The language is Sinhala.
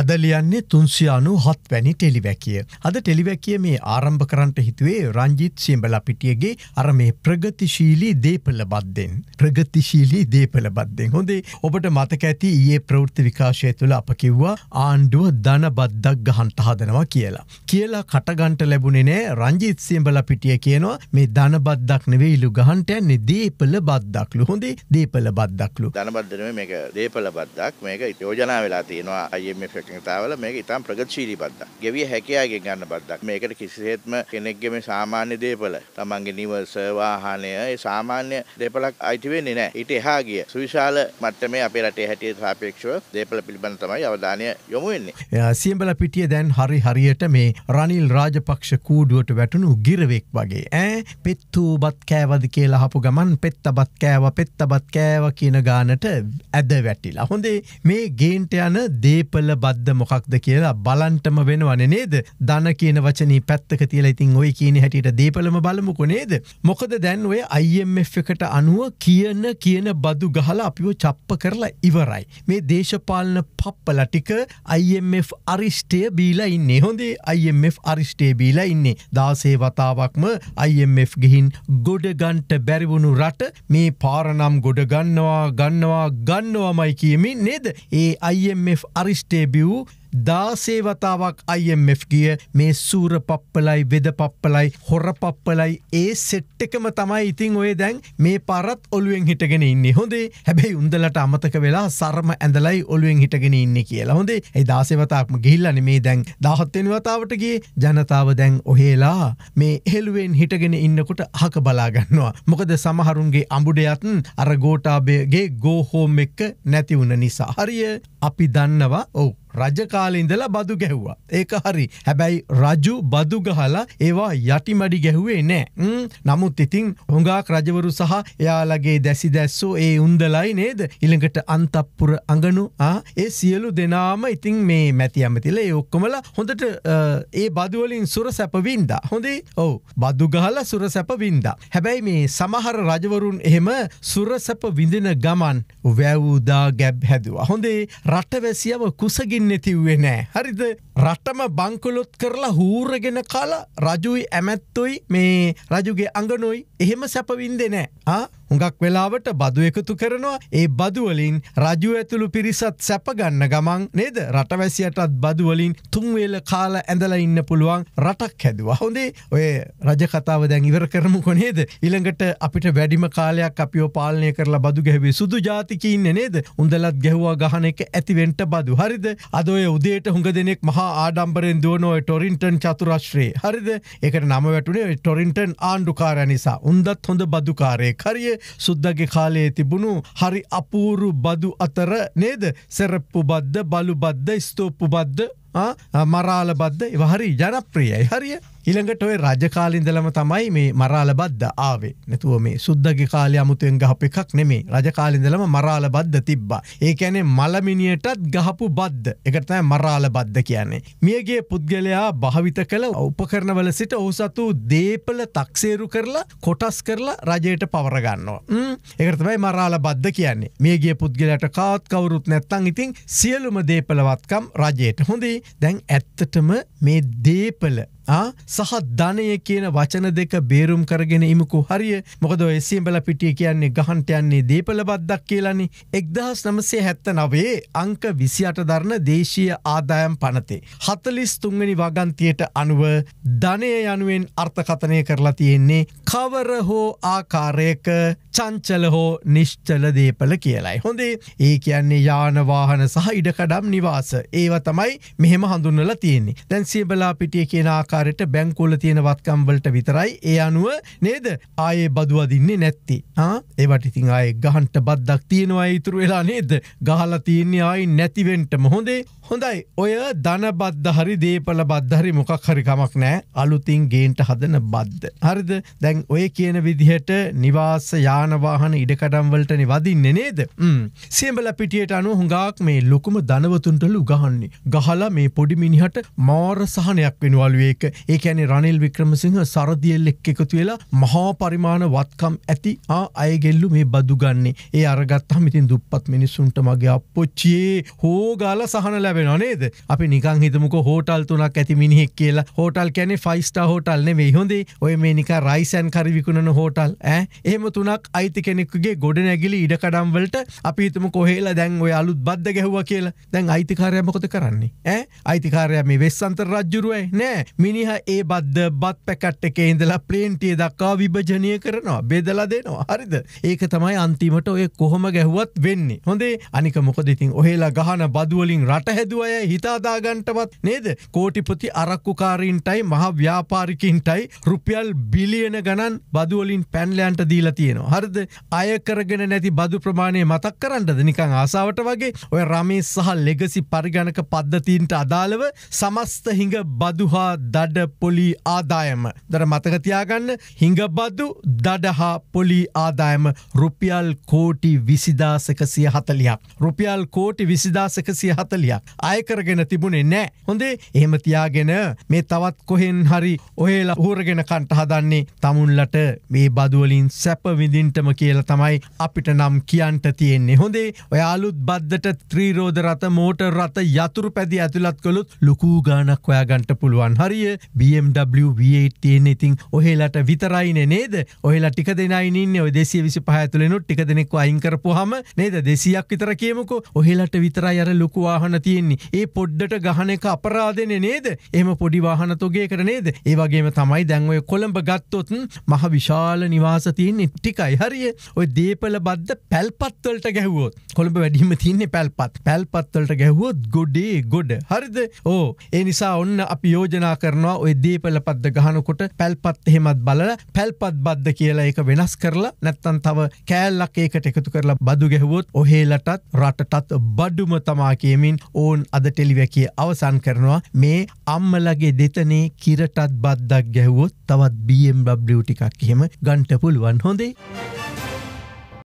අද ලියන්නේ තුන්සියානු හත් වැනි ටෙලිවැකිය. අද ටෙලිවැකිය මේ ආරම්භ කරන්ට හිතුවේ රංජිත් සිම්බල පිටියගේ අර මේ ප්‍රගතිශීලී දේපල බද්දෙන්. ප්‍රගතිශීලී දේපල බද්දෙන්. හොඳේ ඔබට මතක ඇති ඒ ප්‍රවෘත්ති විකාශය තුළ අප කිව්වා ආණ්ඩුව ධන බද්දක් ගහන්ට හදනවා කියලා. කියලා කටගන්ට ලැබුණේ නෑ රංජිත් සිම්බල පිටිය කියනවා මේ ධන බද්දක් නෙවේ ඉලු ගහන්ට යන්නේ දේපල බද්දක්ලු හොඳේ දේපල බද්දක්ලු. ධනබද්දනම මේක දේපල බද්දක් මේක යෝජනා වෙලා තියෙනවා අයම ෆෙක්. වටිනතාවල මේක ඉතාම ප්‍රගතිශීලී බද්දක්. ගෙවිය හැකි අයගෙන් ගන්න බද්දක්. මේකට කිසිසේත්ම කෙනෙක්ගේ මේ සාමාන්‍ය දේපල, තමන්ගේ නිවස, වාහනය, ඒ සාමාන්‍ය දේපලක් අයිති වෙන්නේ නැහැ. ඊට එහා ගිය සුවිශාල මට්ටමේ අපේ රටේ හැටියට සාපේක්ෂව දේපල පිළිබඳ තමයි අවධානය යොමු වෙන්නේ. සියඹල පිටිය දැන් හරි හරියට මේ රනිල් රාජපක්ෂ කූඩුවට වැටුණු ගිරවෙක් වගේ ඇ පෙත්තුූ බත් කෑවද කියලා හපු ගමන් පෙත්ත බත් කෑව පෙත්ත බත් කෑව කියන ගානට ඇද වැටිලා. හොඳේ මේ ගේන්ට යන දේපල බද මොකක්ද මොකක්ද කියලා බලන්ටම වෙනවන නේද දන කියන වචනී පැත්තක තියලා ඉතින් ඔය කියන හැටියට දේපලම බලමුකො නේද මොකද දැන් ඔය අයිF එකට අනුව කියන කියන බදු ගහලා අපිෝ චප්ප කරලා ඉවරයි මේ දේශපාලන පප්පල ටික IMF අරිෂ්ටය බීලා ඉන්නේ හොඳේ IMF අරිෂ්ටේ බීලා ඉන්නේ දාසේ වතාවක්ම IMF ගිහින් ගොඩගන්ට බැරිවුණු රට මේ පාරනම් ගොඩගන්නවා ගන්නවා ගන්නවාමයි කියමින් නේද ඒ IMF අරිෂ්ටේ බිය vidéo දාසේවතාවක් අයිම්F ගිය මේ සූර පප්පලයි වෙද පප්පලයි හොර පප්පලයි ඒ සෙට් එකම තමයි ඉතිං ඔය දැන් මේ පරත් ඔලුවෙන් හිටගෙන ඉන්න හොඳේ හැබැයි උන්දලට අමතක වෙලා සරම ඇඳලයි ඔලුවෙන් හිටගෙන ඉන්න කියලා හොඳේ ඒ දාසේවතාක්ම ගිල්ලන මේ දැන් දහත්වෙන වතාවටගේ ජනතාව දැන් ඔහේලා මේ හෙළුවෙන් හිටගෙන ඉන්නකොට හක බලාගන්නවා. මොකද සමහරුන්ගේ අඹුඩයත්න් අර ගෝටාබයගේ ගෝහෝම් එක්ක නැතිවුණ නිසා. හරිය අපි දන්නවා ඔවු. රජකාල කාලෙඉඳල බදු ගැහ්වා. ඒක හරි හැබැයි රජු බදු ගහලා ඒවා යටිමඩි ගැහුවේ නෑ නමුත් ඉතිං හොඟාක් රජවරු සහ එයාලගේ දැසි දැස්සෝ ඒ උන්දලයි නේද ඉළඟට අන්තප්පුර අඟනු ඒ සියලු දෙනාම ඉතිං මේ මැති ඇමතිල ඒ ඔක්කොමල හොඳට ඒ බදුවලින් සුර සැපවින්දා හොඳේ ඔව බදු ගහල සුර සැපවින්දා. හැබැයි මේ සමහර රජවරුන් එහෙම සුරසැප විඳෙන ගමන් වැවූදා ගැබ් හැදවා. හොඳේ රටවැසියම කුසගින් නැතිව කිව්වේ නෑ. හරිද රටම බංකොලොත් කරලා හූරගෙන කාලා රජුයි ඇමැත්තොයි මේ රජුගේ අඟනොයි එහෙම සැපවින්ද නෑ හුඟක් වෙලාවට බදු එකතු කරනවා ඒ බදුවලින් රජු ඇතුළු පිරිසත් සැපගන්න ගමන් නේද රටවැසියටත් බදුවලින් තුන්වේල කාල ඇඳල ඉන්න පුළුවන් රටක් හැදවා හොඳේ ඔය රජකතාව දැන් ඉවර කරමු කොනේද ඉළඟට අපිට වැඩිම කාලයක් අපිෝ පාලනය කරලා බදු ගැවේ සුදු ජාතිකඉන්න නේද උඳලත් ගැහවා ගහන එක ඇතිවෙන්ට බදු හරිද අදය උදේට හුඟ දෙනෙක් මහා ආඩම්බරෙන් දුවනෝ ටොරින්ටන් චතුරශ්‍රයේ හරිද එකට නම වැටුනේ ටොරින්ටන් ආණ්ඩුකාර නිසා උන්දත් හොඳ බදුකාරය කරිය සුද්දගේ කාලයේ තිබුණු හරි අපූරු බදු අතර නේද සැරප්පු බද්ධ බලු බද්ධ ස්තෝප්පු බද්ධ මරාල බද්ධ වහරි ජනප්‍රියයි හරිය ඉළඟට ඔය රජකාලින්දලම තමයි මේ මරාල බද්ධ ආවේ නැතුව මේ සුද්දග කාලය අමුතුෙන් ගහප එකක් නෙමේ රජකාලින්දලම මරාල බද්ධ තිබ්බා ඒකැනෙ මලමිනියටත් ගහපු බද්ධ එකතයි මරාල බද්ධ කියන්නේ මියගේ පුද්ගලයා භාවිත කළ උපකරණවල සිට ඔහුසතු දේපල තක්සේරු කරලා කොටස් කරලා රජයට පවරගන්නවා එකතමයි මරාල බද්ධ කියන්නේ මියගේ පුද්ගලට කාත් කවරුත් නැත්තං ඉතින් සියලුම දේපලවත්කම් රජයට හොඳේ දැන් ඇත්තටම මේ දේපල සහ ධනය කියන වචන දෙක බේරුම් කරගෙන ඉමකු හරිය මොකද එසිම්බල පිටිය කියන්නේ ගහන්ට යන්නේ දේපල බද්දක් කියලන්නේ එක්දහස් නමසේ හැත්ත නවේ අංක විසියට දරණ දේශීය ආදායම් පනතේ. හතලිස් තුංගනි වගන්තියට අනුව ධනය යනුවෙන් අර්ථකථනය කරලා තියෙන්නේ කවර හෝ ආකාරයක චංචල හෝ නිශ්චල දේපල කියලයි. හොඳේ ඒ කියන්නේ යානවාහන සහ ඉඩකඩම් නිවාස ඒව තමයි මෙහෙම හඳුන්නල තියෙන්නේ දැන් සියබලා පිටිය කියෙන ආකා ආකාරයට බැංකෝල තියෙන වත්කම්වලට විතරයි ඒ අනුව නේද ආයේ බදුවදින්නේ නැත්ති ඒවට ඉතින් ආය ගහන්ට බද්දක් තියෙනවා ඉතුරු වෙලා නේද ගහලා තියන්නේ ආයි නැතිවෙන්ට මොහොදේ හොඳයි ඔය ධන බද්ධ හරි දේපල බද්ධරි මොකක් හරිකමක් නෑ අලුතින් ගේන්ට හදන බද්ධ හරිද දැන් ඔය කියන විදිහට නිවාස යානවාහන ඉඩකඩම්වලට නිවදින්න නේද සේම්බල පිටියට අනු හුඟක් මේ ලොකුම දනවතුන්ටලු ගහන්නේ ගහලා මේ පොඩි මිනිහට මාර සහනයක් වෙනවලුවේක එක්ක ඒ ඇනි රනිල් වික්‍රමසිංහ සරදියල් එක් එකතු වෙලා මහා පරිමාණ වත්කම් ඇති අයගෙල්ලු මේ බදු ගන්නේ ඒ අරගත් හමිතින් දුප්පත් මිනිස්සුන්ට මගේ අපපොච්චියේ හෝගාල සහන ලැබෙන නේද අපි නිකං හිතමක හෝටල් තුනක් ඇති මිනිහෙක් කියලා හෝටල් කැනෙ ෆයිස්ටා හෝටල්න වේ හොඳේ ඔය මේ නික රයිසැන් කරවිකුණන හෝටල් ඇ එහෙම තුනක් අයිති කෙනෙක්ගේ ගොඩ නැගිලි ඉඩකඩම්වලට අපිතුම කොහේලා දැන් ඔය අලුත් බද්ධ ගැහවා කියලා දැන් අයිතිකාරයමකොත කරන්නේ ඇ අයිතිකාරය මේ වෙස්සන්ත රජ්ජුරුවයි නෑ මිනි මිනිහ ඒ බද්ධ බත් පැකට් එක ඉඳලා ප්ලේන්ටිය දක්කා විභජනය කරනවා බෙදලා දෙනවා හරිද ඒක තමයි අන්තිමට ඔය කොහොම ගැහුවත් වෙන්නේ හොඳේ අනික මොකදඉතින් ඔහෙලා ගහන බදුවලින් රට හැදුවය හිතාදාගන්ටවත් නේද කෝටිපති අරක්කුකාරීන්ටයි මහ ව්‍යාපාරිකින්ටයි රුපියල් බිලියන ගණන් බදුවලින් පැන්ලයන්ට දීලා තියෙනවා හරිද අයකරගෙන නැති බදු ප්‍රමාණය මතක් කරන්නද නිකං ආසාාවට වගේ ඔය රමේ සහ ලෙගසි පරිගණක පද්ධතින්ට අදාළව සමස්ත හිඟ බදුහා දඩ දඩ පොලි ආදායම. දර මතකතියාගන්න හිඟබදු දඩහා පොලි ආදායම රුපියල් කෝටි විසිදාසකසිය හතලියක්. රුපියල් කෝටි විසිදාසකසිය හතලියක්. අයකරගෙන තිබුණේ නෑ. හොඳේ එහෙමතියාගෙන මේ තවත් කොහෙන් හරි ඔහේලා හූරගෙන කන්ට හදන්නේ තමුන්ලට මේ බදුවලින් සැප විඳින්ටම කියල තමයි අපිට නම් කියන්ට තියෙන්නේ හොඳේ ඔයාලුත් බද්ධට ත්‍රීරෝධ රත මෝට රත යතුරු පැදි ඇතුළත් කොළොත් ලොකූ ගානක් ඔයාගන්ට පුළුවන් හරිය BMW V8 තියෙන ඉතින් ඔහෙලට විතරයින නේද ඔහෙලා ටික දෙනයින්න ඔය දෙසිය විසි පහඇතුලෙනු ටික දෙනෙක් අයිංකරපුහම නේද දෙසියක් විතර කියමුකෝ ඔහෙලට විතරයි අර ලොකුවාහන තියෙන්නේ ඒ පොඩ්ඩට ගහන එක අපරාධන නේද එම පොඩි වාහනතුගේ කර නේද ඒවගේම තමයි දැන්වය කොළඹ ගත්තොතුන් මහ විශාල නිවාසතියන්නේ ටිකයි හරිය ඔය දේපල බද්ධ පැල්පත්වලට ගැහුවොත් කොළඹ වැඩිම තින්නේ පැල්පත් පැල්පත්වලට ගැහුවොත් ගොඩේ ගොඩ හරිද ඕ ඒ නිසා ඔන්න අපි යෝජනා කරන කරනවා ඔය දේපල පද්ද ගහනකොට පැල්පත් එහෙමත් බලල පැල්පත් බද්ධ කියලා එක වෙනස් කරලා නැත්තන් තව කෑල්ලක් ඒකට එකතු කරලා බදු ගැහුවොත් ඔහේලටත් රටටත් බඩුම තමා කියමින් ඕන් අද ටෙලිවැකිය අවසන් කරනවා මේ අම්මලගේ දෙතනේ කිරටත් බද්දක් ගැහුවොත් තවත් BMW ටිකක් එහෙම ගන්ට පුළුවන් හොඳේ.